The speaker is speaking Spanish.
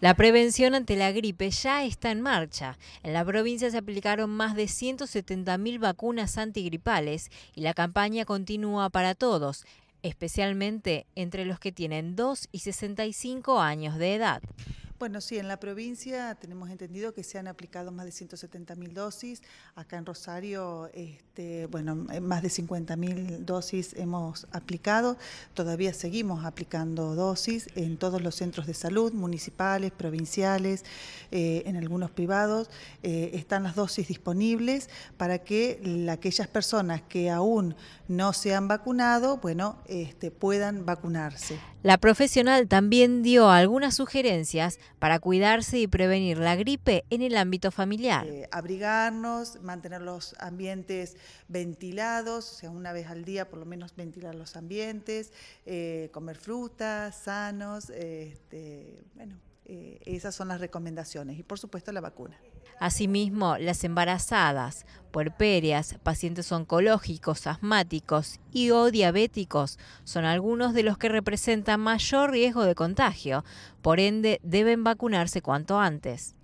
La prevención ante la gripe ya está en marcha. En la provincia se aplicaron más de 170.000 vacunas antigripales y la campaña continúa para todos, especialmente entre los que tienen 2 y 65 años de edad. Bueno, sí, en la provincia tenemos entendido que se han aplicado más de 170.000 dosis. Acá en Rosario, este, bueno, eh, más de 50.000 dosis hemos aplicado. Todavía seguimos aplicando dosis en todos los centros de salud, municipales, provinciales, eh, en algunos privados. Eh, están las dosis disponibles para que aquellas personas que aún no se han vacunado, bueno, este, puedan vacunarse. La profesional también dio algunas sugerencias para cuidarse y prevenir la gripe en el ámbito familiar. Eh, abrigarnos, mantener los ambientes ventilados, o sea, una vez al día por lo menos ventilar los ambientes, eh, comer frutas, sanos, este, bueno, eh, esas son las recomendaciones y por supuesto la vacuna. Asimismo, las embarazadas, puerperias, pacientes oncológicos, asmáticos y o diabéticos son algunos de los que representan mayor riesgo de contagio, por ende deben vacunarse cuanto antes.